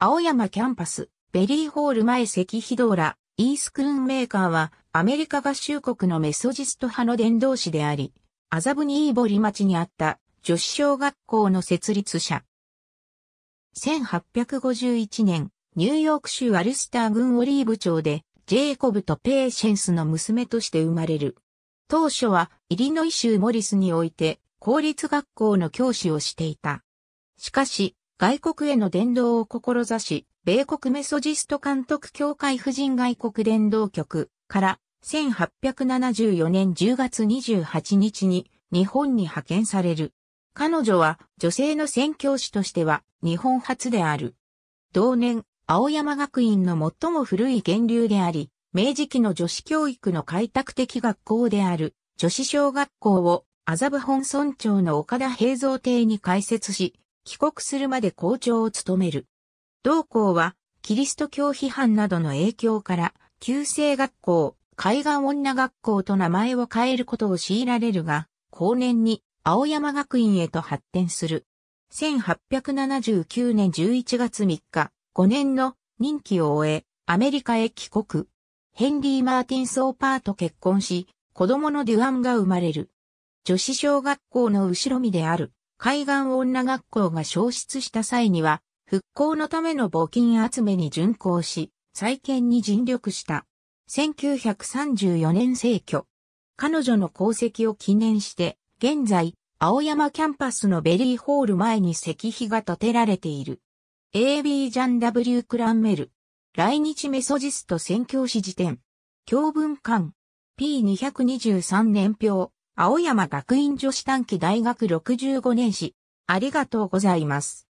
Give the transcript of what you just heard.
青山キャンパス、ベリーホール前赤非道ら、イースクーンメーカーは、アメリカ合衆国のメソジスト派の伝道師であり、アザブニーボリ町にあった女子小学校の設立者。1851年、ニューヨーク州アルスター郡オリーブ町で、ジェイコブとペーシェンスの娘として生まれる。当初は、イリノイ州モリスにおいて、公立学校の教師をしていた。しかし、外国への伝道を志し、米国メソジスト監督協会婦人外国伝道局から1874年10月28日に日本に派遣される。彼女は女性の宣教師としては日本初である。同年、青山学院の最も古い源流であり、明治期の女子教育の開拓的学校である女子小学校を麻布本村長の岡田平蔵邸に開設し、帰国するまで校長を務める。同校は、キリスト教批判などの影響から、旧制学校、海岸女学校と名前を変えることを強いられるが、後年に青山学院へと発展する。1879年11月3日、5年の任期を終え、アメリカへ帰国。ヘンリー・マーティン・ソーパーと結婚し、子供のデュアンが生まれる。女子小学校の後ろ身である海岸女学校が消失した際には、復興のための募金集めに巡行し、再建に尽力した。1934年逝去。彼女の功績を記念して、現在、青山キャンパスのベリーホール前に石碑が建てられている。A.B. ジャン W. クランメル。来日メソジスト宣教師辞典。教文館。P223 年表。青山学院女子短期大学65年史。ありがとうございます。